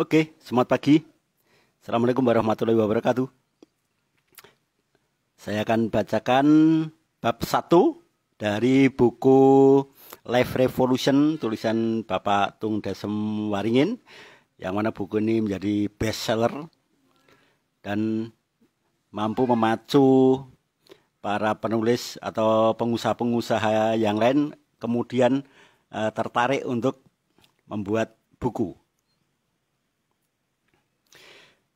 Oke, selamat pagi. Assalamualaikum warahmatullahi wabarakatuh. Saya akan bacakan bab 1 dari buku Life Revolution tulisan Bapak Tung Desem Waringin yang mana buku ini menjadi bestseller dan mampu memacu para penulis atau pengusaha-pengusaha yang lain kemudian e, tertarik untuk membuat buku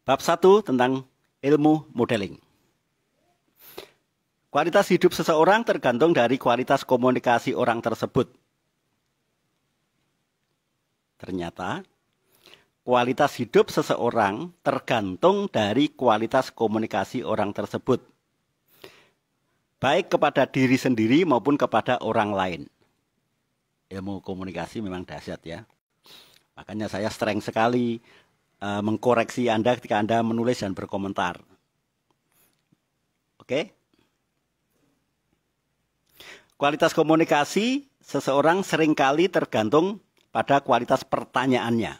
Bab 1 tentang ilmu modeling. Kualitas hidup seseorang tergantung dari kualitas komunikasi orang tersebut. Ternyata, kualitas hidup seseorang tergantung dari kualitas komunikasi orang tersebut, baik kepada diri sendiri maupun kepada orang lain. Ilmu komunikasi memang dahsyat ya. Makanya saya strength sekali Eh, mengkoreksi Anda ketika Anda menulis dan berkomentar. Oke? Okay? Kualitas komunikasi seseorang seringkali tergantung pada kualitas pertanyaannya.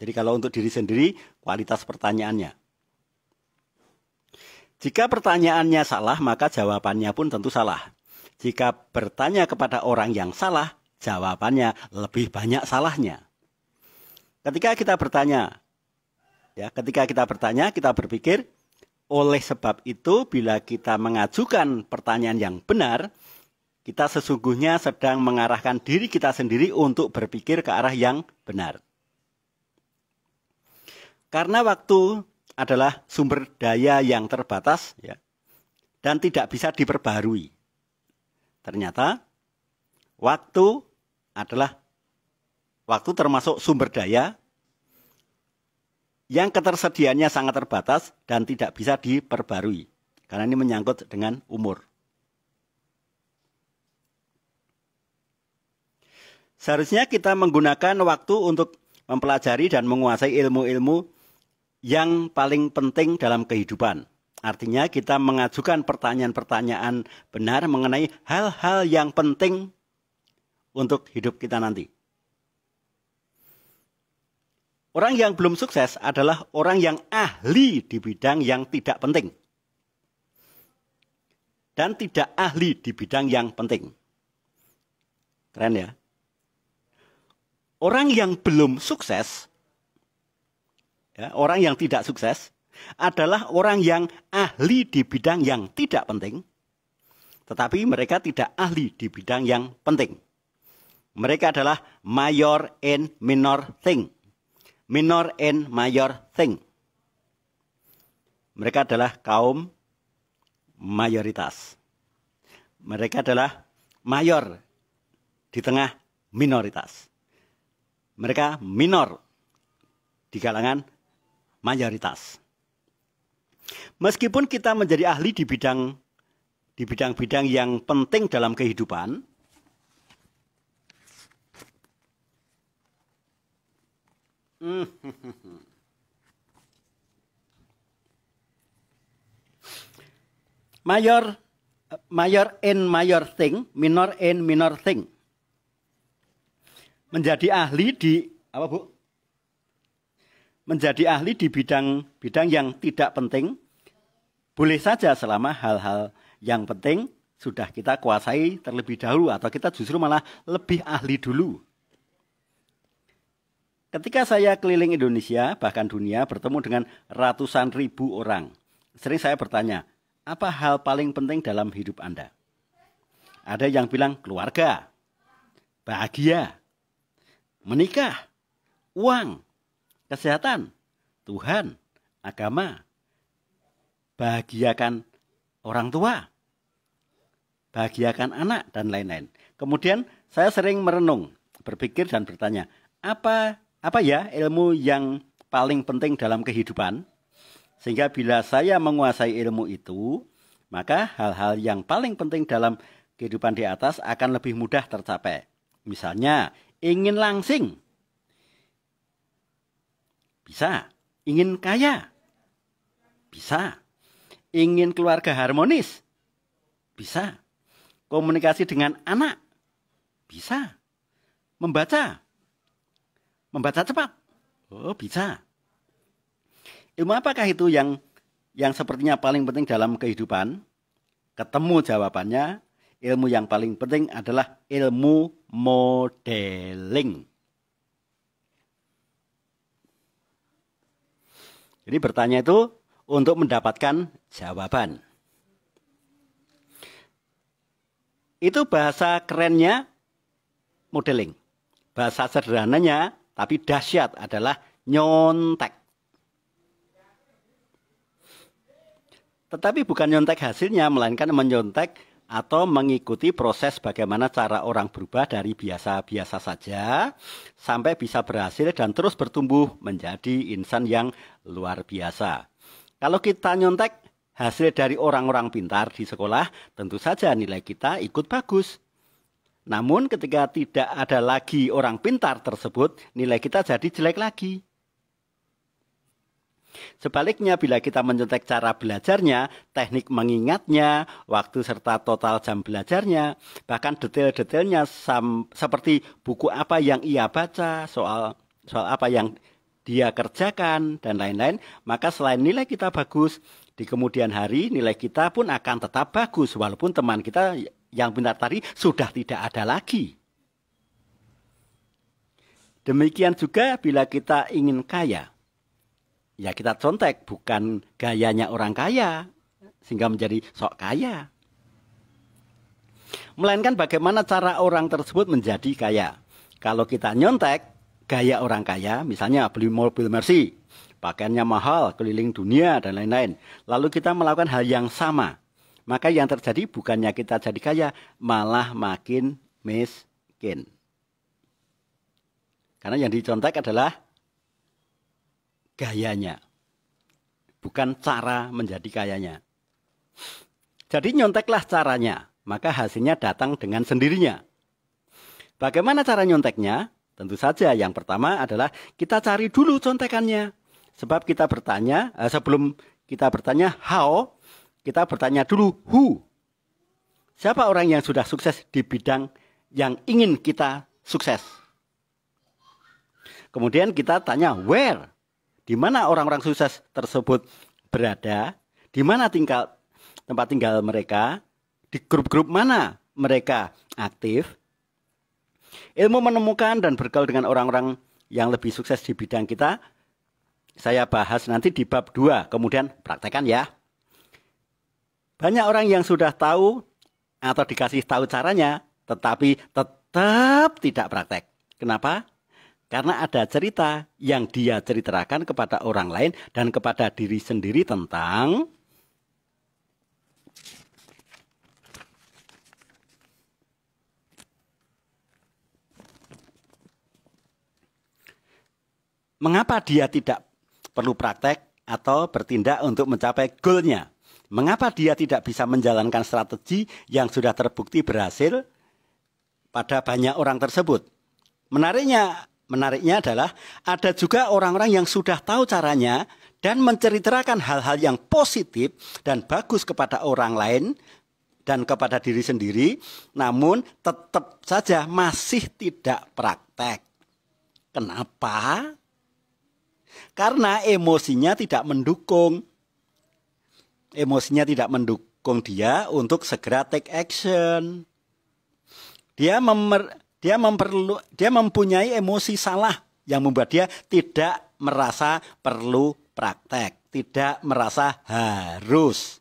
Jadi kalau untuk diri sendiri, kualitas pertanyaannya. Jika pertanyaannya salah, maka jawabannya pun tentu salah. Jika bertanya kepada orang yang salah, jawabannya lebih banyak salahnya. Ketika kita bertanya, Ya, ketika kita bertanya, kita berpikir, oleh sebab itu bila kita mengajukan pertanyaan yang benar, kita sesungguhnya sedang mengarahkan diri kita sendiri untuk berpikir ke arah yang benar. Karena waktu adalah sumber daya yang terbatas ya, dan tidak bisa diperbarui. Ternyata waktu adalah waktu termasuk sumber daya yang ketersediaannya sangat terbatas dan tidak bisa diperbarui. Karena ini menyangkut dengan umur. Seharusnya kita menggunakan waktu untuk mempelajari dan menguasai ilmu-ilmu yang paling penting dalam kehidupan. Artinya kita mengajukan pertanyaan-pertanyaan benar mengenai hal-hal yang penting untuk hidup kita nanti. Orang yang belum sukses adalah orang yang ahli di bidang yang tidak penting. Dan tidak ahli di bidang yang penting. Keren ya? Orang yang belum sukses, ya, orang yang tidak sukses, adalah orang yang ahli di bidang yang tidak penting, tetapi mereka tidak ahli di bidang yang penting. Mereka adalah mayor and minor thing minor and major thing. Mereka adalah kaum mayoritas. Mereka adalah mayor di tengah minoritas. Mereka minor di kalangan mayoritas. Meskipun kita menjadi ahli di bidang di bidang-bidang yang penting dalam kehidupan, Mayor mayor in mayor thing, minor in minor thing. Menjadi ahli di apa Bu? Menjadi ahli di bidang-bidang yang tidak penting boleh saja selama hal-hal yang penting sudah kita kuasai terlebih dahulu atau kita justru malah lebih ahli dulu Ketika saya keliling Indonesia, bahkan dunia, bertemu dengan ratusan ribu orang, sering saya bertanya, apa hal paling penting dalam hidup Anda? Ada yang bilang keluarga, bahagia, menikah, uang, kesehatan, Tuhan, agama, bahagiakan orang tua, bahagiakan anak, dan lain-lain. Kemudian saya sering merenung, berpikir, dan bertanya, apa apa ya ilmu yang paling penting dalam kehidupan. Sehingga bila saya menguasai ilmu itu, maka hal-hal yang paling penting dalam kehidupan di atas akan lebih mudah tercapai. Misalnya, ingin langsing. Bisa. Ingin kaya. Bisa. Ingin keluarga harmonis. Bisa. Komunikasi dengan anak. Bisa. Membaca. Membaca cepat. Oh, bisa. Ilmu apakah itu yang yang sepertinya paling penting dalam kehidupan? Ketemu jawabannya, ilmu yang paling penting adalah ilmu modeling. Jadi bertanya itu untuk mendapatkan jawaban. Itu bahasa kerennya modeling. Bahasa sederhananya tapi dahsyat adalah nyontek. Tetapi bukan nyontek hasilnya, melainkan menyontek atau mengikuti proses bagaimana cara orang berubah dari biasa-biasa saja sampai bisa berhasil dan terus bertumbuh menjadi insan yang luar biasa. Kalau kita nyontek hasil dari orang-orang pintar di sekolah, tentu saja nilai kita ikut bagus. Namun ketika tidak ada lagi orang pintar tersebut, nilai kita jadi jelek lagi. Sebaliknya, bila kita mencontek cara belajarnya, teknik mengingatnya, waktu serta total jam belajarnya, bahkan detail-detailnya seperti buku apa yang ia baca, soal soal apa yang dia kerjakan, dan lain-lain, maka selain nilai kita bagus, di kemudian hari nilai kita pun akan tetap bagus, walaupun teman kita yang benar tadi sudah tidak ada lagi. Demikian juga bila kita ingin kaya. Ya kita contek bukan gayanya orang kaya sehingga menjadi sok kaya. Melainkan bagaimana cara orang tersebut menjadi kaya. Kalau kita nyontek gaya orang kaya, misalnya beli mobil Mercy, pakaiannya mahal, keliling dunia dan lain-lain. Lalu kita melakukan hal yang sama, maka yang terjadi bukannya kita jadi kaya, malah makin miskin. Karena yang dicontek adalah gayanya, bukan cara menjadi kayanya. Jadi nyonteklah caranya, maka hasilnya datang dengan sendirinya. Bagaimana cara nyonteknya? Tentu saja yang pertama adalah kita cari dulu contekannya. Sebab kita bertanya, eh, sebelum kita bertanya how, kita bertanya dulu who. Siapa orang yang sudah sukses di bidang yang ingin kita sukses? Kemudian kita tanya where. Di mana orang-orang sukses tersebut berada? Di mana tinggal tempat tinggal mereka? Di grup-grup mana mereka aktif? Ilmu menemukan dan bergaul dengan orang-orang yang lebih sukses di bidang kita saya bahas nanti di bab 2, kemudian praktekan ya. Banyak orang yang sudah tahu atau dikasih tahu caranya, tetapi tetap tidak praktek. Kenapa? Karena ada cerita yang dia ceritakan kepada orang lain dan kepada diri sendiri tentang mengapa dia tidak perlu praktek atau bertindak untuk mencapai goalnya. Mengapa dia tidak bisa menjalankan strategi yang sudah terbukti berhasil pada banyak orang tersebut? Menariknya, menariknya adalah ada juga orang-orang yang sudah tahu caranya dan menceritakan hal-hal yang positif dan bagus kepada orang lain dan kepada diri sendiri, namun tetap saja masih tidak praktek. Kenapa? Karena emosinya tidak mendukung. Emosinya tidak mendukung dia untuk segera take action. Dia memer, dia memperlu dia mempunyai emosi salah yang membuat dia tidak merasa perlu praktek, tidak merasa harus.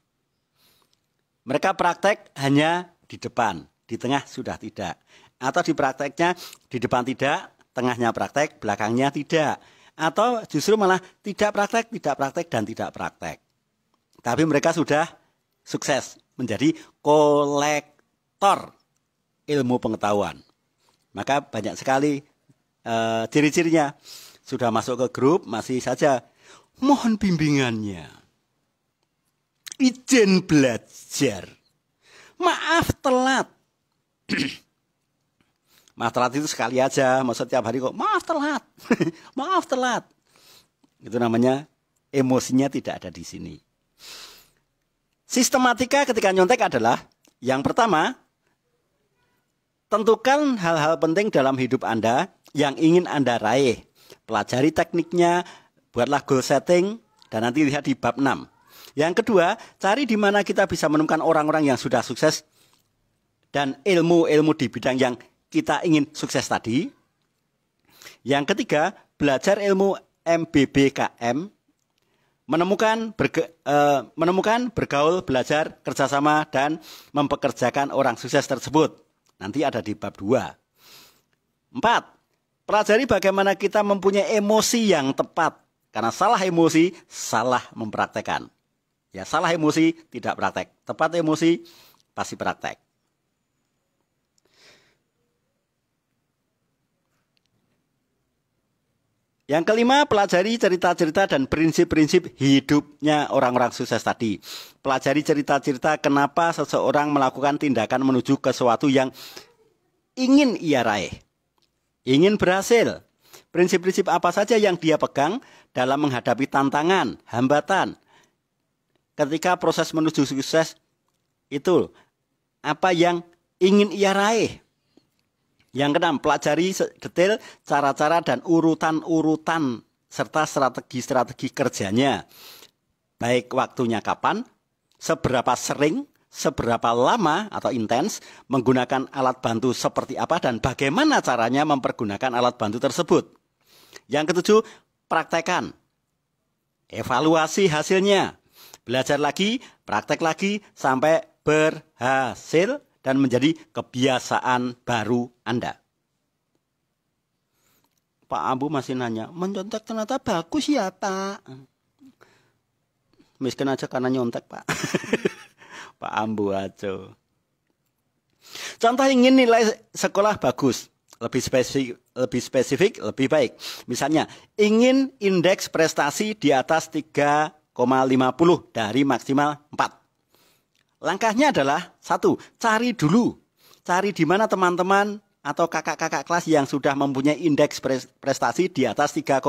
Mereka praktek hanya di depan, di tengah sudah tidak. Atau di prakteknya di depan tidak, tengahnya praktek, belakangnya tidak. Atau justru malah tidak praktek, tidak praktek, dan tidak praktek. Tapi mereka sudah sukses menjadi kolektor ilmu pengetahuan. Maka banyak sekali uh, ciri-cirinya. Sudah masuk ke grup masih saja mohon bimbingannya. Izin belajar. Maaf telat. maaf telat itu sekali aja, maksud tiap hari kok maaf telat. maaf telat. Itu namanya emosinya tidak ada di sini. Sistematika ketika nyontek adalah yang pertama, tentukan hal-hal penting dalam hidup Anda yang ingin Anda raih. Pelajari tekniknya, buatlah goal setting, dan nanti lihat di bab 6. Yang kedua, cari di mana kita bisa menemukan orang-orang yang sudah sukses dan ilmu-ilmu di bidang yang kita ingin sukses tadi. Yang ketiga, belajar ilmu MBBKM menemukan berge, uh, menemukan bergaul, belajar, kerjasama dan mempekerjakan orang sukses tersebut. Nanti ada di bab 2. 4. Pelajari bagaimana kita mempunyai emosi yang tepat. Karena salah emosi, salah mempraktekkan. Ya, salah emosi tidak praktek. Tepat emosi pasti praktek. Yang kelima, pelajari cerita-cerita dan prinsip-prinsip hidupnya orang-orang sukses tadi. Pelajari cerita-cerita kenapa seseorang melakukan tindakan menuju ke sesuatu yang ingin ia raih. Ingin berhasil. Prinsip-prinsip apa saja yang dia pegang dalam menghadapi tantangan, hambatan. Ketika proses menuju sukses itu apa yang ingin ia raih. Yang keenam, pelajari detail cara-cara dan urutan-urutan serta strategi-strategi kerjanya. Baik waktunya kapan, seberapa sering, seberapa lama atau intens menggunakan alat bantu seperti apa dan bagaimana caranya mempergunakan alat bantu tersebut. Yang ketujuh, praktekan. Evaluasi hasilnya. Belajar lagi, praktek lagi sampai berhasil dan menjadi kebiasaan baru Anda. Pak Abu masih nanya, mencontek ternyata bagus ya Pak. Miskin aja karena nyontek Pak. Pak Ambu aja. Contoh ingin nilai sekolah bagus, lebih spesifik, lebih spesifik, lebih baik. Misalnya, ingin indeks prestasi di atas 3,50 dari maksimal 4. Langkahnya adalah satu, cari dulu. Cari di mana teman-teman atau kakak-kakak kelas yang sudah mempunyai indeks prestasi di atas 3,5.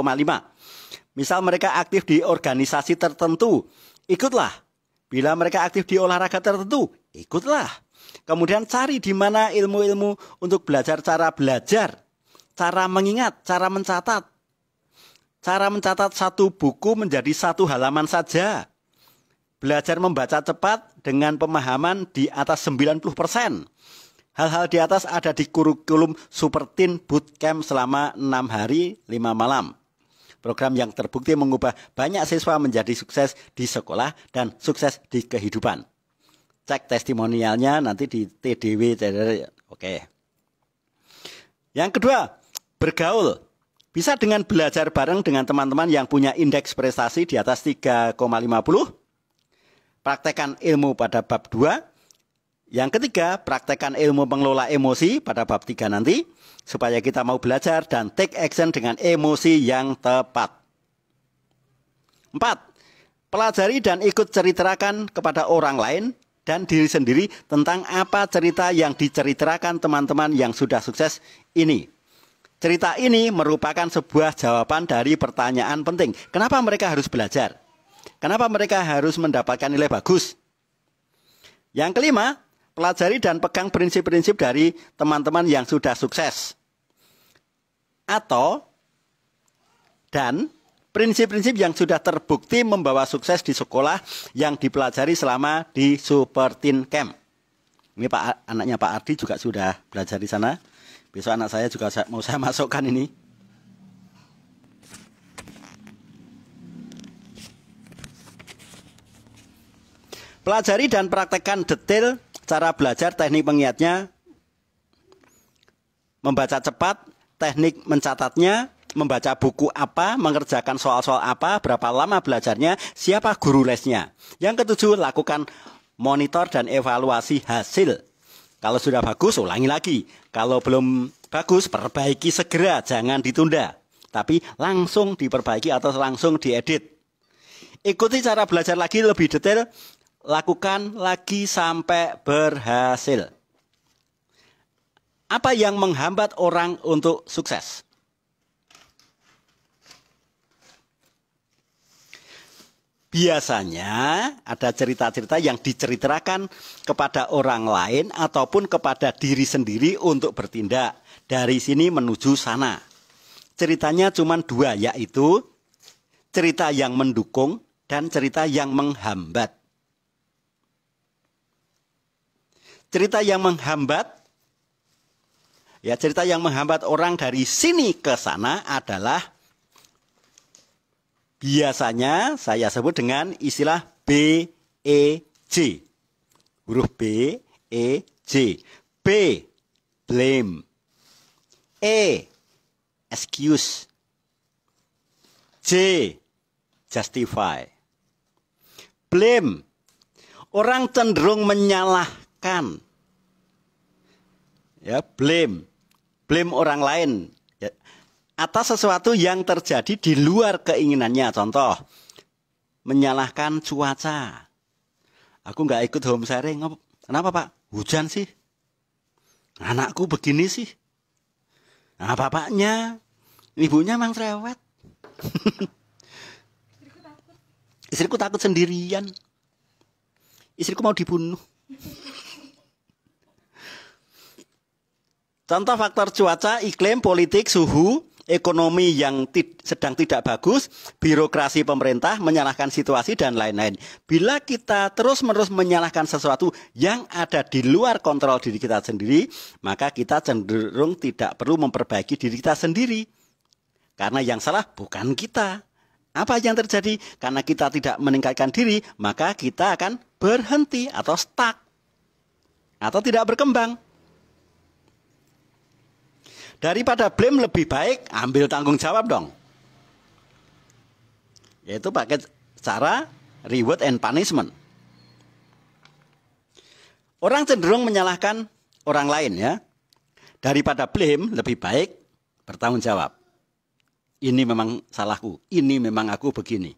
Misal mereka aktif di organisasi tertentu, ikutlah. Bila mereka aktif di olahraga tertentu, ikutlah. Kemudian cari di mana ilmu-ilmu untuk belajar cara belajar, cara mengingat, cara mencatat. Cara mencatat satu buku menjadi satu halaman saja. Belajar membaca cepat dengan pemahaman di atas 90%. Hal-hal di atas ada di kurikulum Supertin Bootcamp selama 6 hari 5 malam. Program yang terbukti mengubah banyak siswa menjadi sukses di sekolah dan sukses di kehidupan. Cek testimonialnya nanti di TDW. Oke. Yang kedua, bergaul. Bisa dengan belajar bareng dengan teman-teman yang punya indeks prestasi di atas 3,50 praktekan ilmu pada bab 2. Yang ketiga, praktekan ilmu mengelola emosi pada bab 3 nanti supaya kita mau belajar dan take action dengan emosi yang tepat. Empat, Pelajari dan ikut ceritakan kepada orang lain dan diri sendiri tentang apa cerita yang diceritakan teman-teman yang sudah sukses ini. Cerita ini merupakan sebuah jawaban dari pertanyaan penting. Kenapa mereka harus belajar? Kenapa mereka harus mendapatkan nilai bagus? Yang kelima, pelajari dan pegang prinsip-prinsip dari teman-teman yang sudah sukses. Atau dan prinsip-prinsip yang sudah terbukti membawa sukses di sekolah yang dipelajari selama di Super Teen Camp. Ini Pak anaknya Pak Ardi juga sudah belajar di sana. Besok anak saya juga mau saya masukkan ini. Pelajari dan praktekkan detail cara belajar teknik pengiatnya, membaca cepat, teknik mencatatnya, membaca buku apa, mengerjakan soal-soal apa, berapa lama belajarnya, siapa guru lesnya. Yang ketujuh, lakukan monitor dan evaluasi hasil. Kalau sudah bagus, ulangi lagi. Kalau belum bagus, perbaiki segera, jangan ditunda. Tapi langsung diperbaiki atau langsung diedit. Ikuti cara belajar lagi lebih detail lakukan lagi sampai berhasil. Apa yang menghambat orang untuk sukses? Biasanya ada cerita-cerita yang diceritakan kepada orang lain ataupun kepada diri sendiri untuk bertindak dari sini menuju sana. Ceritanya cuma dua, yaitu cerita yang mendukung dan cerita yang menghambat. cerita yang menghambat ya cerita yang menghambat orang dari sini ke sana adalah biasanya saya sebut dengan istilah B E J Huruf B, E, J. B, blame. E, excuse. J, justify. Blame. Orang cenderung menyalah menyalahkan Ya, blame. Blame orang lain ya, atas sesuatu yang terjadi di luar keinginannya. Contoh, menyalahkan cuaca. Aku nggak ikut home sharing. Kenapa Pak? Hujan sih. Anakku begini sih. Nah, bapaknya, ibunya mang cerewet. Istriku takut sendirian. Istriku mau dibunuh. Contoh faktor cuaca, iklim, politik, suhu, ekonomi yang tid sedang tidak bagus, birokrasi pemerintah menyalahkan situasi dan lain-lain. Bila kita terus-menerus menyalahkan sesuatu yang ada di luar kontrol diri kita sendiri, maka kita cenderung tidak perlu memperbaiki diri kita sendiri. Karena yang salah bukan kita. Apa yang terjadi? Karena kita tidak meningkatkan diri, maka kita akan berhenti atau stuck atau tidak berkembang. Daripada blame lebih baik ambil tanggung jawab dong. Yaitu pakai cara reward and punishment. Orang cenderung menyalahkan orang lain ya. Daripada blame lebih baik bertanggung jawab. Ini memang salahku, ini memang aku begini.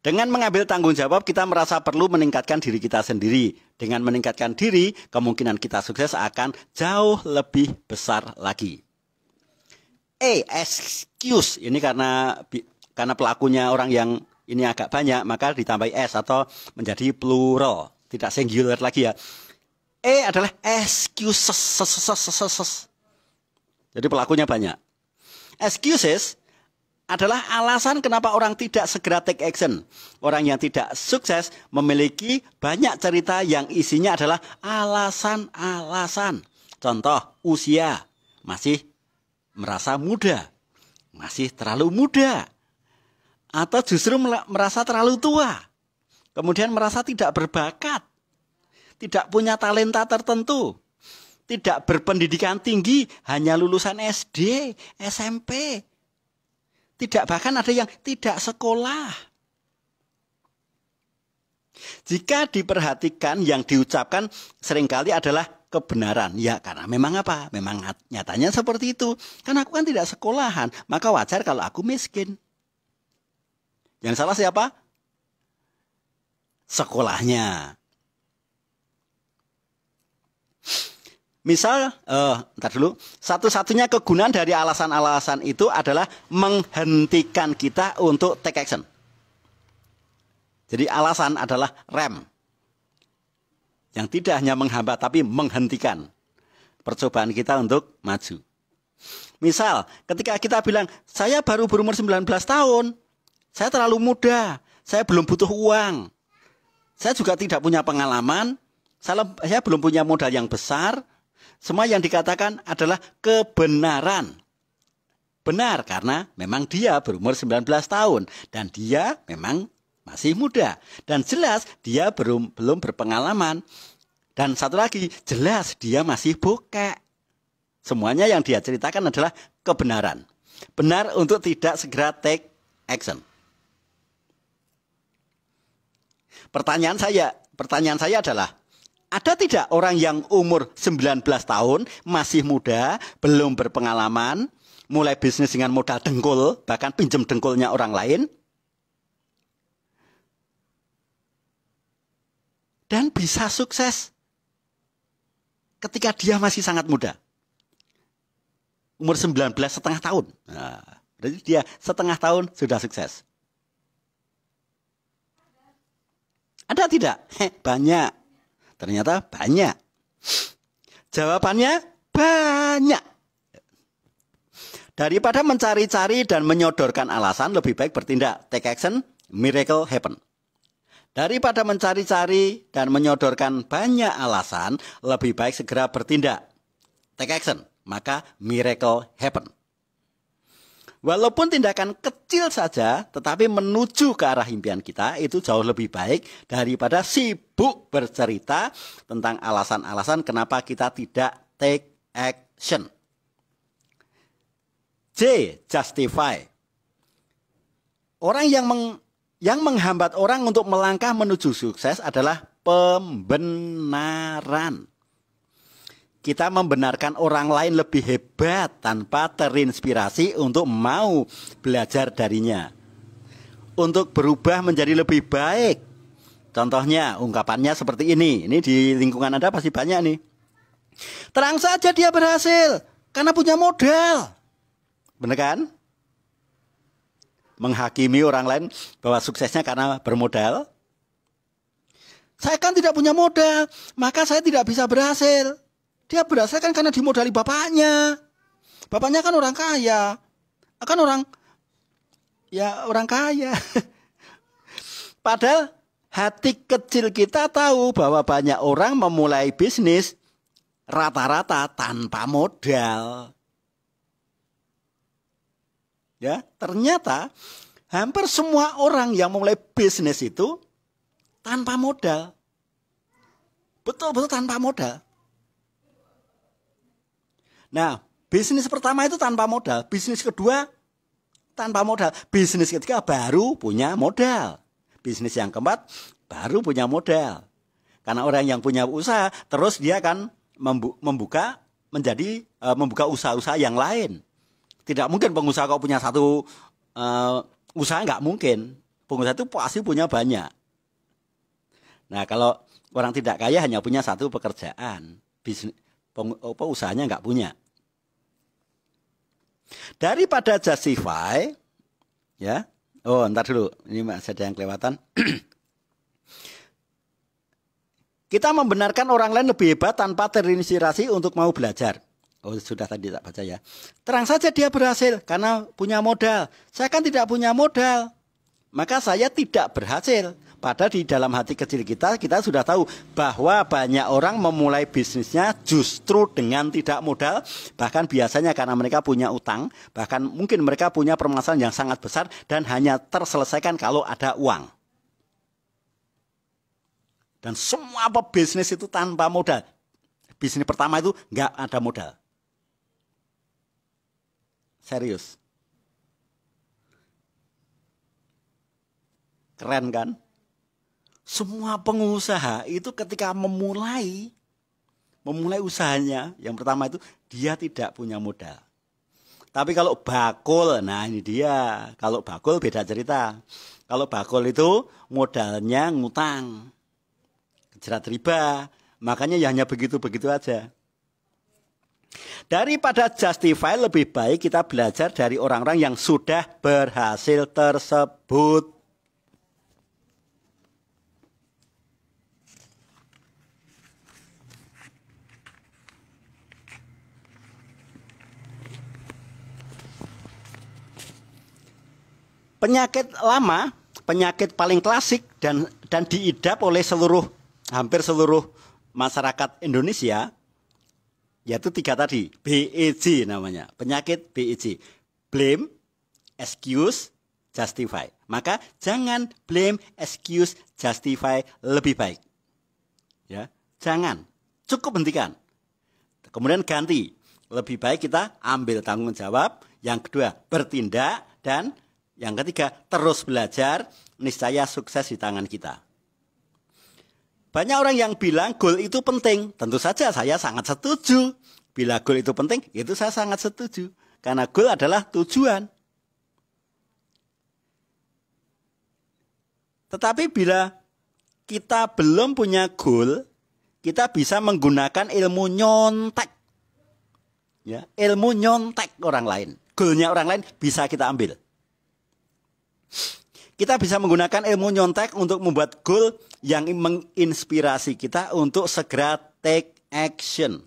Dengan mengambil tanggung jawab, kita merasa perlu meningkatkan diri kita sendiri. Dengan meningkatkan diri, kemungkinan kita sukses akan jauh lebih besar lagi. E, excuse. Ini karena karena pelakunya orang yang ini agak banyak, maka ditambah S atau menjadi plural. Tidak singular lagi ya. E adalah excuses. Jadi pelakunya banyak. Excuses adalah alasan kenapa orang tidak segera take action. Orang yang tidak sukses memiliki banyak cerita yang isinya adalah alasan-alasan. Contoh, usia masih merasa muda, masih terlalu muda, atau justru merasa terlalu tua, kemudian merasa tidak berbakat, tidak punya talenta tertentu, tidak berpendidikan tinggi, hanya lulusan SD, SMP, tidak bahkan ada yang tidak sekolah. Jika diperhatikan yang diucapkan seringkali adalah kebenaran. Ya karena memang apa? Memang nyatanya seperti itu. Kan aku kan tidak sekolahan, maka wajar kalau aku miskin. Yang salah siapa? Sekolahnya. Misal, eh, ntar dulu, satu-satunya kegunaan dari alasan-alasan itu adalah menghentikan kita untuk take action. Jadi alasan adalah rem. Yang tidak hanya menghambat tapi menghentikan percobaan kita untuk maju. Misal, ketika kita bilang, saya baru berumur 19 tahun, saya terlalu muda, saya belum butuh uang, saya juga tidak punya pengalaman, saya belum punya modal yang besar, semua yang dikatakan adalah kebenaran. Benar karena memang dia berumur 19 tahun dan dia memang masih muda dan jelas dia belum belum berpengalaman. Dan satu lagi, jelas dia masih bokek. Semuanya yang dia ceritakan adalah kebenaran. Benar untuk tidak segera take action. Pertanyaan saya, pertanyaan saya adalah ada tidak orang yang umur 19 tahun, masih muda, belum berpengalaman, mulai bisnis dengan modal dengkul, bahkan pinjam dengkulnya orang lain? Dan bisa sukses ketika dia masih sangat muda. Umur 19 setengah tahun. Nah, berarti dia setengah tahun sudah sukses. Ada tidak? Heh, banyak. Ternyata banyak. Jawabannya banyak. Daripada mencari-cari dan menyodorkan alasan, lebih baik bertindak. Take action, miracle happen. Daripada mencari-cari dan menyodorkan banyak alasan, lebih baik segera bertindak. Take action, maka miracle happen. Walaupun tindakan kecil saja, tetapi menuju ke arah impian kita itu jauh lebih baik daripada sibuk bercerita tentang alasan-alasan kenapa kita tidak take action. J. Justify. Orang yang meng, yang menghambat orang untuk melangkah menuju sukses adalah pembenaran kita membenarkan orang lain lebih hebat tanpa terinspirasi untuk mau belajar darinya. Untuk berubah menjadi lebih baik. Contohnya ungkapannya seperti ini. Ini di lingkungan Anda pasti banyak nih. Terang saja dia berhasil karena punya modal. Bener kan? Menghakimi orang lain bahwa suksesnya karena bermodal. Saya kan tidak punya modal, maka saya tidak bisa berhasil. Dia berdasarkan karena dimodali bapaknya. Bapaknya kan orang kaya. Akan orang ya orang kaya. Padahal hati kecil kita tahu bahwa banyak orang memulai bisnis rata-rata tanpa modal. Ya, ternyata hampir semua orang yang memulai bisnis itu tanpa modal. Betul-betul tanpa modal. Nah, bisnis pertama itu tanpa modal, bisnis kedua tanpa modal, bisnis ketiga baru punya modal. Bisnis yang keempat baru punya modal. Karena orang yang punya usaha terus dia akan membuka menjadi eh, membuka usaha-usaha yang lain. Tidak mungkin pengusaha kau punya satu uh, usaha nggak mungkin. Pengusaha itu pasti punya banyak. Nah kalau orang tidak kaya hanya punya satu pekerjaan, bisnis, peng, usahanya nggak punya. Daripada justify, ya. Oh, ntar dulu. Ini masih ada yang kelewatan. Kita membenarkan orang lain lebih hebat tanpa terinspirasi untuk mau belajar. Oh, sudah tadi tak baca ya. Terang saja dia berhasil karena punya modal. Saya kan tidak punya modal. Maka saya tidak berhasil. Padahal di dalam hati kecil kita, kita sudah tahu bahwa banyak orang memulai bisnisnya justru dengan tidak modal, bahkan biasanya karena mereka punya utang, bahkan mungkin mereka punya permasalahan yang sangat besar dan hanya terselesaikan kalau ada uang. Dan semua bisnis itu tanpa modal. Bisnis pertama itu nggak ada modal. Serius. Keren kan? semua pengusaha itu ketika memulai memulai usahanya, yang pertama itu dia tidak punya modal. Tapi kalau bakul, nah ini dia. Kalau bakul beda cerita. Kalau bakul itu modalnya ngutang. Kejerat riba. Makanya ya hanya begitu-begitu aja. Daripada justify lebih baik kita belajar dari orang-orang yang sudah berhasil tersebut. Penyakit lama, penyakit paling klasik dan dan diidap oleh seluruh hampir seluruh masyarakat Indonesia yaitu tiga tadi BEJ namanya penyakit BEJ blame excuse justify maka jangan blame excuse justify lebih baik ya jangan cukup hentikan kemudian ganti lebih baik kita ambil tanggung jawab yang kedua bertindak dan yang ketiga, terus belajar, niscaya sukses di tangan kita. Banyak orang yang bilang goal itu penting. Tentu saja saya sangat setuju. Bila goal itu penting, itu saya sangat setuju. Karena goal adalah tujuan. Tetapi bila kita belum punya goal, kita bisa menggunakan ilmu nyontek. Ya, ilmu nyontek orang lain. Goalnya orang lain bisa kita ambil. Kita bisa menggunakan ilmu nyontek untuk membuat goal yang menginspirasi kita untuk segera take action.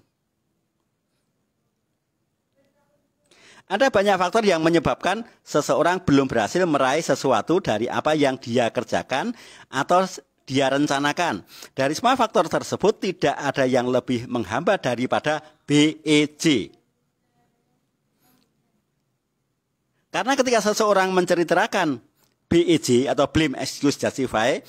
Ada banyak faktor yang menyebabkan seseorang belum berhasil meraih sesuatu dari apa yang dia kerjakan atau dia rencanakan. Dari semua faktor tersebut tidak ada yang lebih menghambat daripada BEJ. Karena ketika seseorang menceritakan BEJ atau blame excuse justify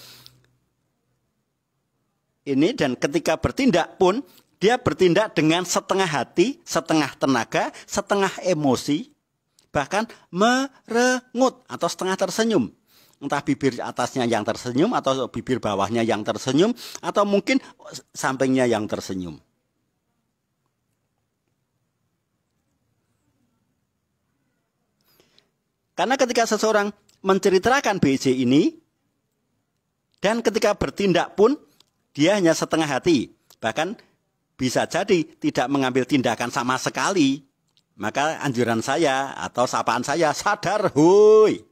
ini dan ketika bertindak pun dia bertindak dengan setengah hati, setengah tenaga, setengah emosi, bahkan merengut atau setengah tersenyum. Entah bibir atasnya yang tersenyum atau bibir bawahnya yang tersenyum atau mungkin sampingnya yang tersenyum. Karena ketika seseorang menceritakan BJ ini dan ketika bertindak pun dia hanya setengah hati, bahkan bisa jadi tidak mengambil tindakan sama sekali. Maka anjuran saya atau sapaan saya sadar, hui.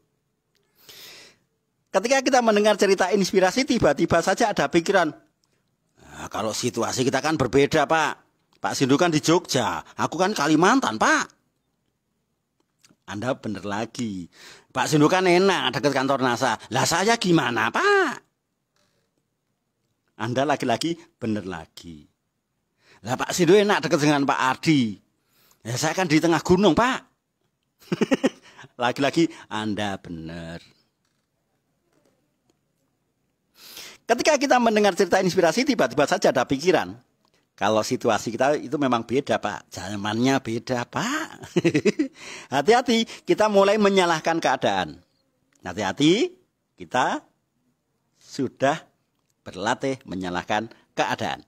Ketika kita mendengar cerita inspirasi tiba-tiba saja ada pikiran, nah, kalau situasi kita kan berbeda, Pak. Pak Sindu kan di Jogja, aku kan Kalimantan, Pak. Anda benar lagi. Pak Sindu kan enak dekat kantor NASA. Lah saya gimana, Pak? Anda lagi-lagi benar lagi. Lah Pak Sindu enak dekat dengan Pak Ardi. Ya saya kan di tengah gunung, Pak. Lagi-lagi Anda benar. Ketika kita mendengar cerita inspirasi, tiba-tiba saja ada pikiran. Kalau situasi kita itu memang beda, Pak. Zamannya beda, Pak. Hati-hati, kita mulai menyalahkan keadaan. Hati-hati, kita sudah berlatih menyalahkan keadaan.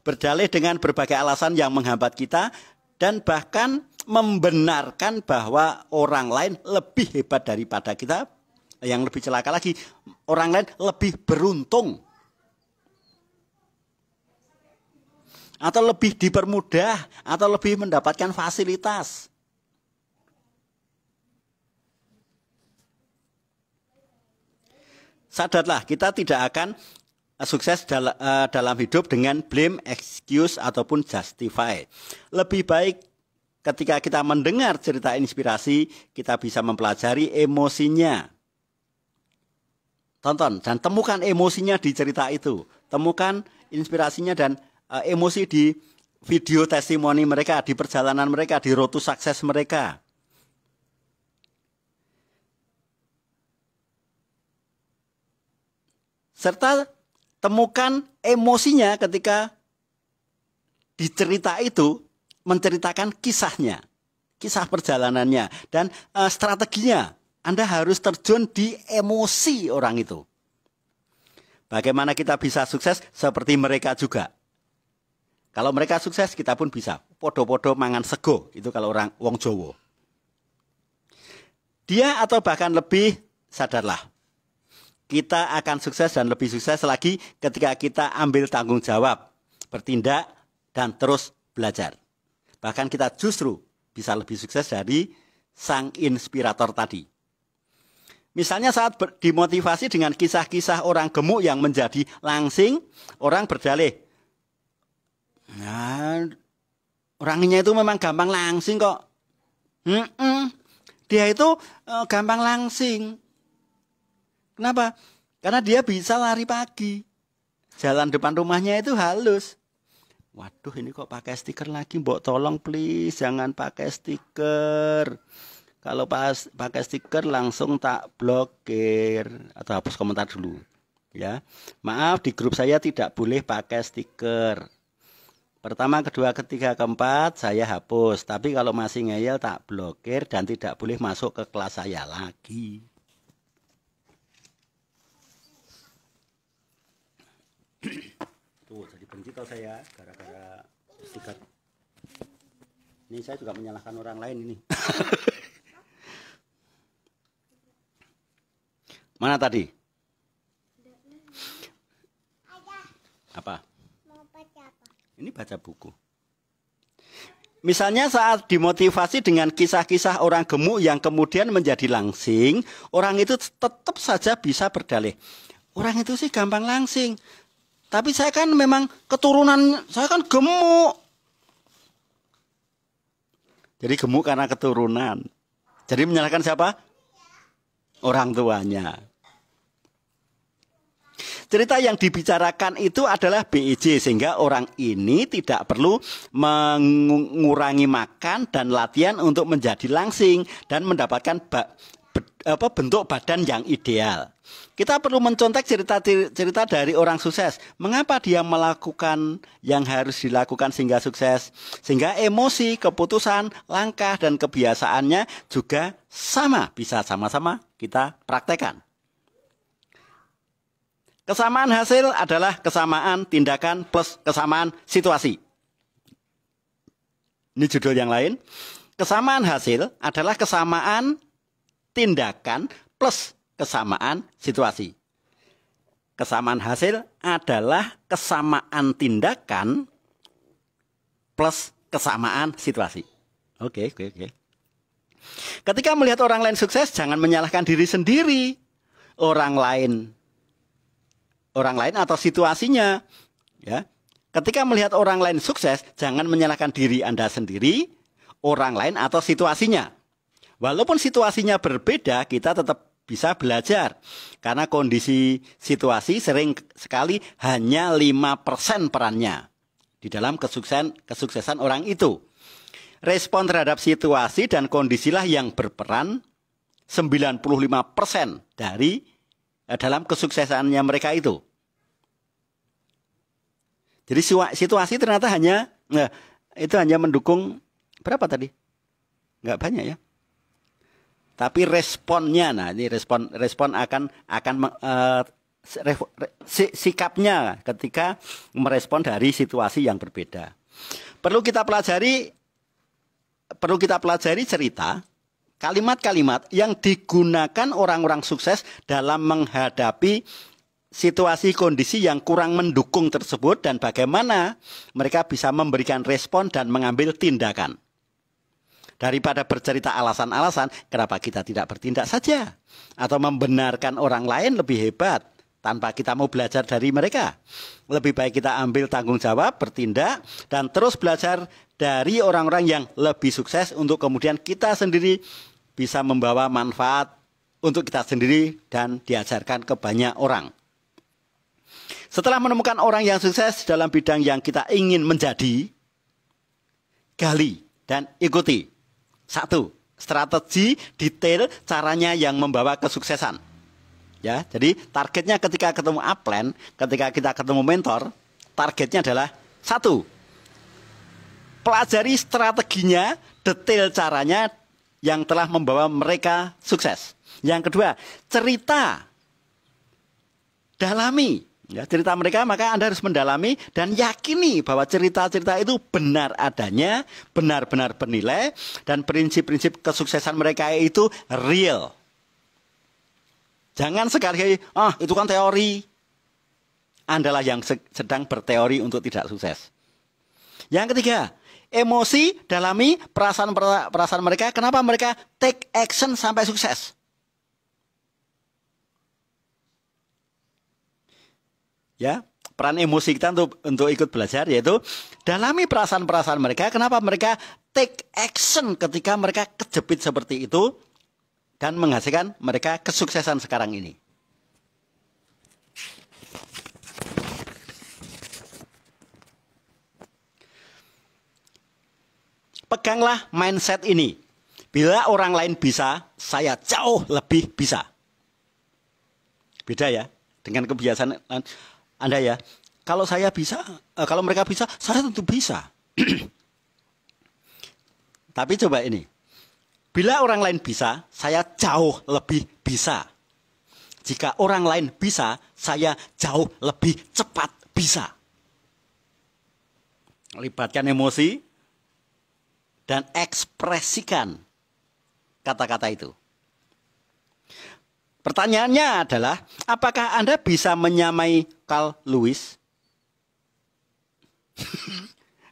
Berdalih dengan berbagai alasan yang menghambat kita dan bahkan membenarkan bahwa orang lain lebih hebat daripada kita. Yang lebih celaka lagi, orang lain lebih beruntung atau lebih dipermudah atau lebih mendapatkan fasilitas. Sadarlah kita tidak akan eh, sukses dal eh, dalam hidup dengan blame, excuse ataupun justify. Lebih baik ketika kita mendengar cerita inspirasi, kita bisa mempelajari emosinya. Tonton dan temukan emosinya di cerita itu. Temukan inspirasinya dan uh, emosi di video testimoni mereka, di perjalanan mereka, di road to sukses mereka. Serta temukan emosinya ketika dicerita itu menceritakan kisahnya, kisah perjalanannya dan uh, strateginya. Anda harus terjun di emosi orang itu. Bagaimana kita bisa sukses seperti mereka juga? Kalau mereka sukses kita pun bisa. Podo-podo mangan sego itu kalau orang wong Jowo. Dia atau bahkan lebih sadarlah. Kita akan sukses dan lebih sukses lagi ketika kita ambil tanggung jawab, bertindak dan terus belajar. Bahkan kita justru bisa lebih sukses dari sang inspirator tadi. Misalnya saat dimotivasi dengan kisah-kisah orang gemuk yang menjadi langsing, orang berdalih, Nah, orangnya itu memang gampang langsing kok. Mm -mm. Dia itu uh, gampang langsing. Kenapa? Karena dia bisa lari pagi. Jalan depan rumahnya itu halus. Waduh, ini kok pakai stiker lagi, Mbok. Tolong please jangan pakai stiker. Kalau pas pakai stiker langsung tak blokir atau hapus komentar dulu. Ya. Maaf di grup saya tidak boleh pakai stiker. Pertama, kedua, ketiga, keempat saya hapus. Tapi kalau masih ngeyel tak blokir dan tidak boleh masuk ke kelas saya lagi. Tuh, jadi benci tau saya gara-gara sikat. Ini saya juga menyalahkan orang lain ini. Mana tadi? Apa? Ini baca buku. Misalnya saat dimotivasi dengan kisah-kisah orang gemuk yang kemudian menjadi langsing, orang itu tetap saja bisa berdalih. Orang itu sih gampang langsing. Tapi saya kan memang keturunan, saya kan gemuk. Jadi gemuk karena keturunan. Jadi menyalahkan siapa? Orang tuanya cerita yang dibicarakan itu adalah BEJ sehingga orang ini tidak perlu mengurangi makan dan latihan untuk menjadi langsing dan mendapatkan apa bentuk badan yang ideal. Kita perlu mencontek cerita-cerita dari orang sukses. Mengapa dia melakukan yang harus dilakukan sehingga sukses? Sehingga emosi, keputusan, langkah dan kebiasaannya juga sama, bisa sama-sama kita praktekkan. Kesamaan hasil adalah kesamaan tindakan plus kesamaan situasi. Ini judul yang lain. Kesamaan hasil adalah kesamaan tindakan plus kesamaan situasi. Kesamaan hasil adalah kesamaan tindakan plus kesamaan situasi. Oke, oke, oke. Ketika melihat orang lain sukses, jangan menyalahkan diri sendiri. Orang lain orang lain atau situasinya. Ya. Ketika melihat orang lain sukses, jangan menyalahkan diri Anda sendiri, orang lain atau situasinya. Walaupun situasinya berbeda, kita tetap bisa belajar. Karena kondisi situasi sering sekali hanya 5% perannya di dalam kesuksesan kesuksesan orang itu. Respon terhadap situasi dan kondisilah yang berperan 95% dari Eh, dalam kesuksesannya mereka itu. Jadi situasi ternyata hanya nah, itu hanya mendukung berapa tadi? Enggak banyak ya. Tapi responnya nah ini respon respon akan akan uh, sikapnya ketika merespon dari situasi yang berbeda. Perlu kita pelajari perlu kita pelajari cerita kalimat-kalimat yang digunakan orang-orang sukses dalam menghadapi situasi kondisi yang kurang mendukung tersebut dan bagaimana mereka bisa memberikan respon dan mengambil tindakan. Daripada bercerita alasan-alasan kenapa kita tidak bertindak saja atau membenarkan orang lain lebih hebat tanpa kita mau belajar dari mereka. Lebih baik kita ambil tanggung jawab, bertindak dan terus belajar dari orang-orang yang lebih sukses untuk kemudian kita sendiri bisa membawa manfaat untuk kita sendiri dan diajarkan ke banyak orang. Setelah menemukan orang yang sukses dalam bidang yang kita ingin menjadi, gali dan ikuti. Satu, strategi detail caranya yang membawa kesuksesan. Ya, jadi targetnya ketika ketemu upline, ketika kita ketemu mentor, targetnya adalah satu, pelajari strateginya, detail caranya, yang telah membawa mereka sukses. Yang kedua, cerita. Dalami ya, cerita mereka, maka Anda harus mendalami dan yakini bahwa cerita-cerita itu benar adanya, benar-benar bernilai, dan prinsip-prinsip kesuksesan mereka itu real. Jangan sekali, ah itu kan teori. Andalah yang sedang berteori untuk tidak sukses. Yang ketiga, emosi, dalami perasaan perasaan mereka. Kenapa mereka take action sampai sukses? Ya, peran emosi kita untuk untuk ikut belajar yaitu dalami perasaan-perasaan mereka. Kenapa mereka take action ketika mereka kejepit seperti itu dan menghasilkan mereka kesuksesan sekarang ini. Peganglah mindset ini. Bila orang lain bisa, saya jauh lebih bisa. Beda ya dengan kebiasaan Anda ya. Kalau saya bisa, eh, kalau mereka bisa, saya tentu bisa. Tapi coba ini. Bila orang lain bisa, saya jauh lebih bisa. Jika orang lain bisa, saya jauh lebih cepat bisa. Libatkan emosi, dan ekspresikan kata-kata itu. Pertanyaannya adalah, apakah Anda bisa menyamai Carl Lewis?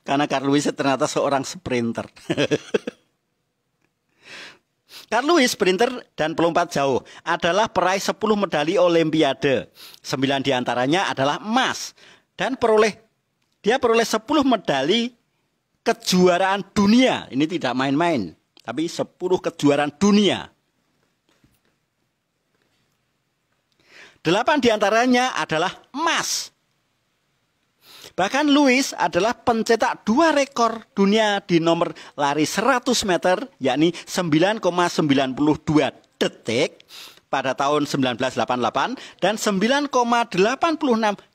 Karena Carl Lewis ternyata seorang sprinter. Carl Lewis, sprinter dan pelompat jauh, adalah peraih 10 medali Olimpiade. 9 diantaranya adalah emas. Dan peroleh dia peroleh 10 medali kejuaraan dunia. Ini tidak main-main, tapi 10 kejuaraan dunia. Delapan diantaranya adalah emas. Bahkan Louis adalah pencetak dua rekor dunia di nomor lari 100 meter, yakni 9,92 detik pada tahun 1988 dan 9,86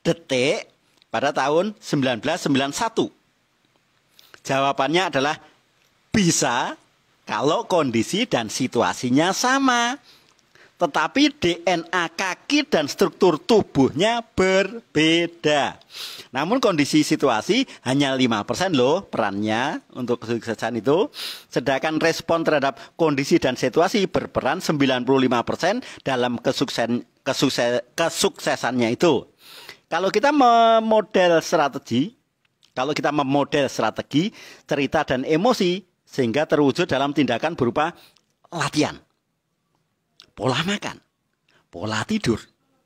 detik pada tahun 1991. Jawabannya adalah bisa kalau kondisi dan situasinya sama. Tetapi DNA kaki dan struktur tubuhnya berbeda. Namun kondisi situasi hanya 5% loh perannya untuk kesuksesan itu. Sedangkan respon terhadap kondisi dan situasi berperan 95% dalam kesuksesan kesukses, kesuksesannya itu. Kalau kita model strategi, kalau kita memodel strategi, cerita, dan emosi, sehingga terwujud dalam tindakan berupa latihan, pola makan, pola tidur,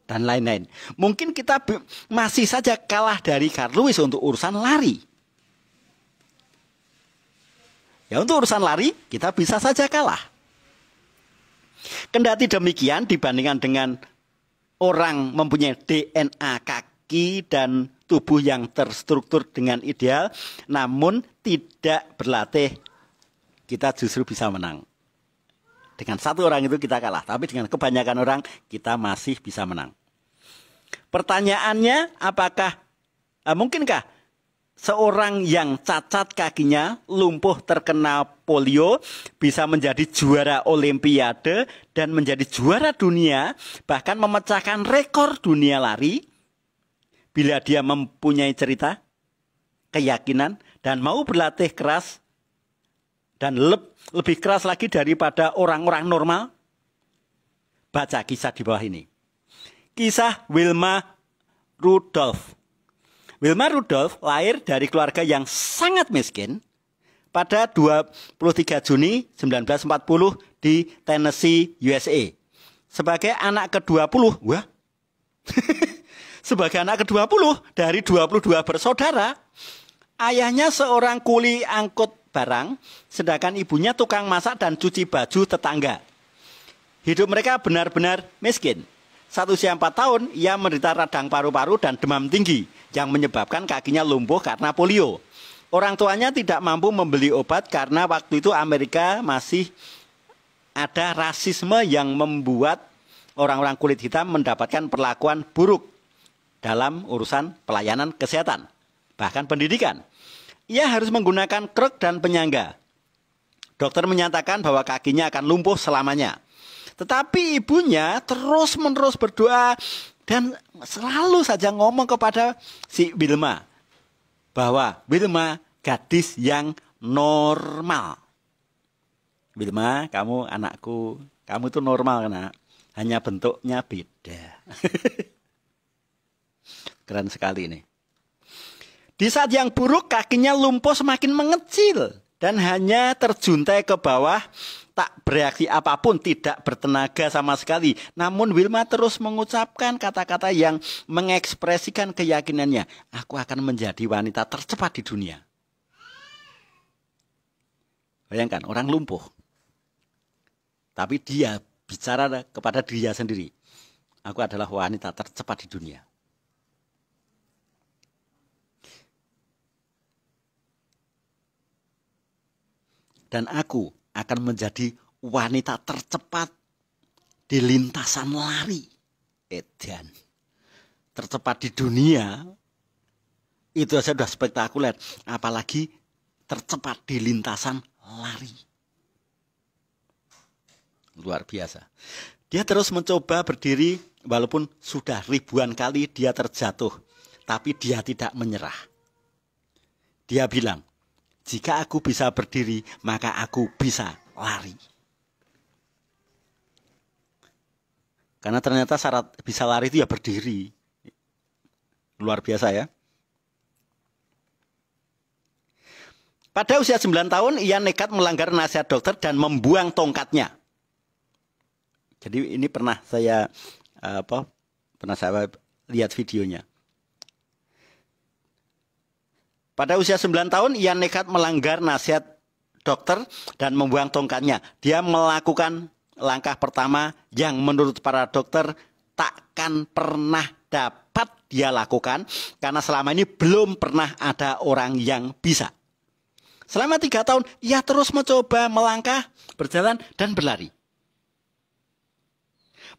dan lain-lain. Mungkin kita masih saja kalah dari Carl Lewis untuk urusan lari. Ya untuk urusan lari kita bisa saja kalah. Kendati demikian dibandingkan dengan orang mempunyai DNA kaki dan tubuh yang terstruktur dengan ideal namun tidak berlatih kita justru bisa menang. Dengan satu orang itu kita kalah, tapi dengan kebanyakan orang kita masih bisa menang. Pertanyaannya apakah eh, mungkinkah seorang yang cacat kakinya, lumpuh terkena polio, bisa menjadi juara olimpiade dan menjadi juara dunia, bahkan memecahkan rekor dunia lari? bila dia mempunyai cerita, keyakinan, dan mau berlatih keras, dan leb, lebih keras lagi daripada orang-orang normal, baca kisah di bawah ini. Kisah Wilma Rudolph. Wilma Rudolph lahir dari keluarga yang sangat miskin pada 23 Juni 1940 di Tennessee, USA. Sebagai anak ke-20, wah. Sebagai anak ke-20 dari 22 bersaudara, ayahnya seorang kuli angkut barang, sedangkan ibunya tukang masak dan cuci baju tetangga. Hidup mereka benar-benar miskin. Satu usia empat tahun, ia menderita radang paru-paru dan demam tinggi yang menyebabkan kakinya lumpuh karena polio. Orang tuanya tidak mampu membeli obat karena waktu itu Amerika masih ada rasisme yang membuat orang-orang kulit hitam mendapatkan perlakuan buruk dalam urusan pelayanan kesehatan, bahkan pendidikan. Ia harus menggunakan kruk dan penyangga. Dokter menyatakan bahwa kakinya akan lumpuh selamanya. Tetapi ibunya terus-menerus berdoa dan selalu saja ngomong kepada si Wilma bahwa Wilma gadis yang normal. Wilma, kamu anakku, kamu itu normal nak Hanya bentuknya beda. Keren sekali ini. Di saat yang buruk kakinya lumpuh semakin mengecil dan hanya terjuntai ke bawah tak bereaksi apapun, tidak bertenaga sama sekali. Namun Wilma terus mengucapkan kata-kata yang mengekspresikan keyakinannya, aku akan menjadi wanita tercepat di dunia. Bayangkan, orang lumpuh. Tapi dia bicara kepada dirinya sendiri, aku adalah wanita tercepat di dunia. dan aku akan menjadi wanita tercepat di lintasan lari. Edan. Tercepat di dunia itu saja sudah spektakuler, apalagi tercepat di lintasan lari. Luar biasa. Dia terus mencoba berdiri walaupun sudah ribuan kali dia terjatuh, tapi dia tidak menyerah. Dia bilang, jika aku bisa berdiri, maka aku bisa lari. Karena ternyata syarat bisa lari itu ya berdiri. Luar biasa ya. Pada usia 9 tahun ia nekat melanggar nasihat dokter dan membuang tongkatnya. Jadi ini pernah saya eh, apa? Pernah saya lihat videonya. Pada usia 9 tahun ia nekat melanggar nasihat dokter dan membuang tongkatnya. Dia melakukan langkah pertama yang menurut para dokter takkan pernah dapat dia lakukan karena selama ini belum pernah ada orang yang bisa. Selama tiga tahun ia terus mencoba melangkah, berjalan dan berlari.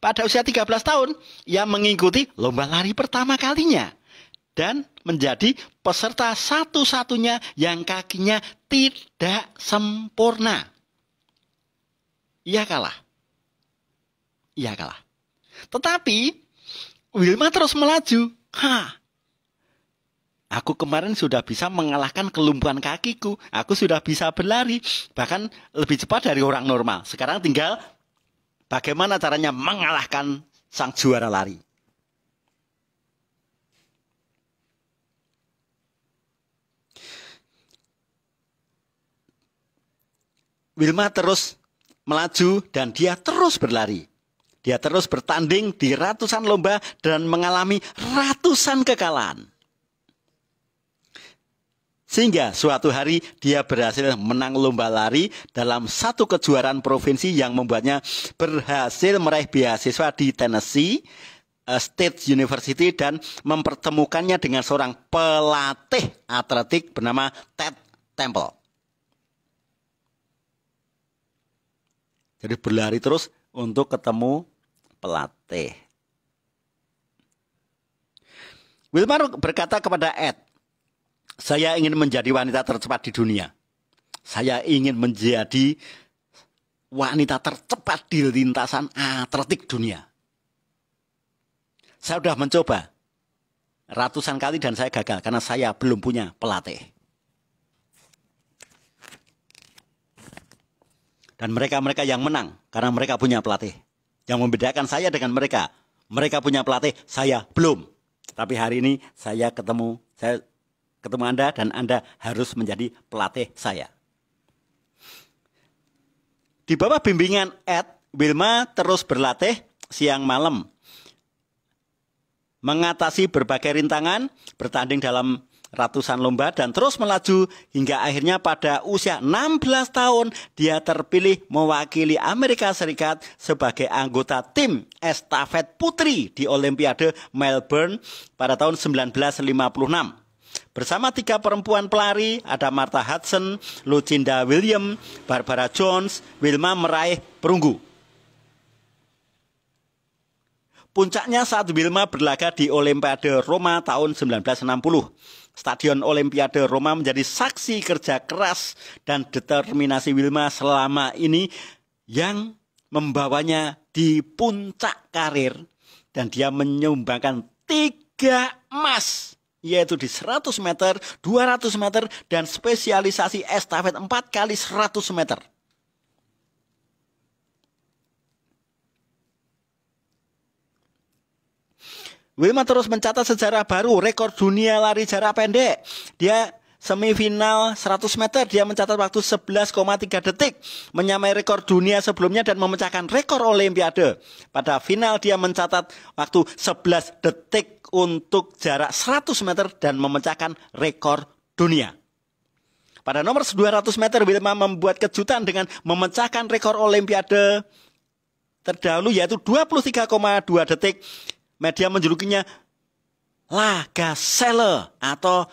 Pada usia 13 tahun ia mengikuti lomba lari pertama kalinya dan menjadi peserta satu-satunya yang kakinya tidak sempurna. Ia kalah. Ia kalah. Tetapi Wilma terus melaju. Ha. Aku kemarin sudah bisa mengalahkan kelumpuhan kakiku. Aku sudah bisa berlari, bahkan lebih cepat dari orang normal. Sekarang tinggal bagaimana caranya mengalahkan sang juara lari. Wilma terus melaju dan dia terus berlari. Dia terus bertanding di ratusan lomba dan mengalami ratusan kekalahan. Sehingga suatu hari dia berhasil menang lomba lari dalam satu kejuaraan provinsi yang membuatnya berhasil meraih beasiswa di Tennessee eh, State University dan mempertemukannya dengan seorang pelatih atletik bernama Ted Temple. Jadi berlari terus untuk ketemu pelatih. Wilmar berkata kepada Ed, saya ingin menjadi wanita tercepat di dunia. Saya ingin menjadi wanita tercepat di lintasan atletik dunia. Saya sudah mencoba ratusan kali dan saya gagal karena saya belum punya pelatih. Dan mereka-mereka yang menang karena mereka punya pelatih. Yang membedakan saya dengan mereka, mereka punya pelatih, saya belum. Tapi hari ini saya ketemu, saya ketemu Anda dan Anda harus menjadi pelatih saya. Di bawah bimbingan Ed, Wilma terus berlatih siang malam mengatasi berbagai rintangan, bertanding dalam ratusan lomba dan terus melaju hingga akhirnya pada usia 16 tahun dia terpilih mewakili Amerika Serikat sebagai anggota tim estafet putri di Olimpiade Melbourne pada tahun 1956. Bersama tiga perempuan pelari, ada Martha Hudson, Lucinda William, Barbara Jones, Wilma meraih perunggu. Puncaknya saat Wilma berlaga di Olimpiade Roma tahun 1960. Stadion Olimpiade Roma menjadi saksi kerja keras dan determinasi Wilma selama ini yang membawanya di puncak karir dan dia menyumbangkan tiga emas yaitu di 100 meter, 200 meter dan spesialisasi estafet 4 kali 100 meter. Wilma terus mencatat sejarah baru, rekor dunia lari jarak pendek. Dia semifinal 100 meter dia mencatat waktu 11,3 detik menyamai rekor dunia sebelumnya dan memecahkan rekor olimpiade. Pada final dia mencatat waktu 11 detik untuk jarak 100 meter dan memecahkan rekor dunia. Pada nomor 200 meter Wilma membuat kejutan dengan memecahkan rekor olimpiade terdahulu yaitu 23,2 detik media menjulukinya La Gazelle atau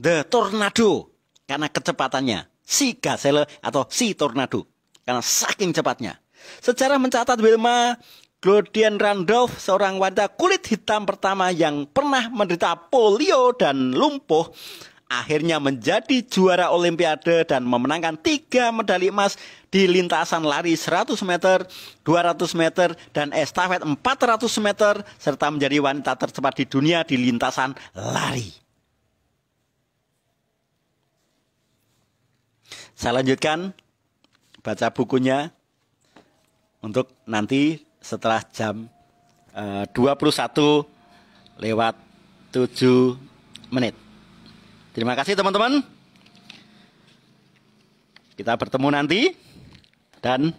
The Tornado karena kecepatannya. Si Gazelle atau si Tornado karena saking cepatnya. Sejarah mencatat Wilma Glodian Randolph, seorang wanita kulit hitam pertama yang pernah menderita polio dan lumpuh, akhirnya menjadi juara Olimpiade dan memenangkan tiga medali emas di lintasan lari 100 meter, 200 meter, dan estafet 400 meter, serta menjadi wanita tercepat di dunia di lintasan lari. Saya lanjutkan baca bukunya untuk nanti setelah jam 21 eh, lewat 7 menit. Terima kasih teman-teman. Kita bertemu nanti dan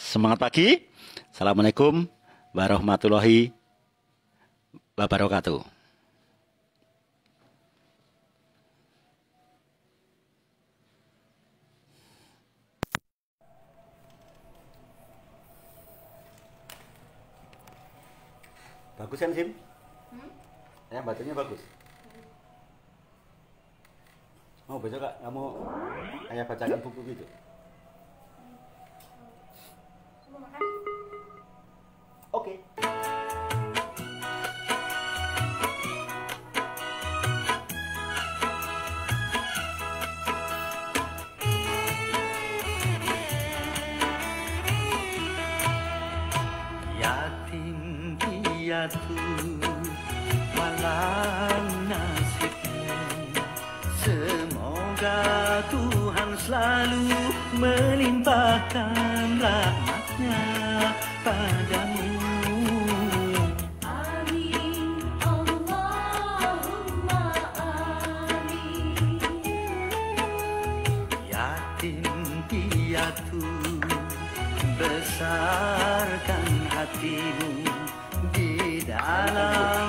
semangat pagi. Assalamualaikum warahmatullahi wabarakatuh. Bagus kan Sim? Hmm? Ya, batunya bagus mau baca kak kamu ayah bacakan buku gitu oke okay. Ya Yatim piatu malah Semoga Tuhan selalu melimpahkan rahmatnya padamu. Amin, Allahumma amin. Yatim piatu, besarkan hatimu di dalam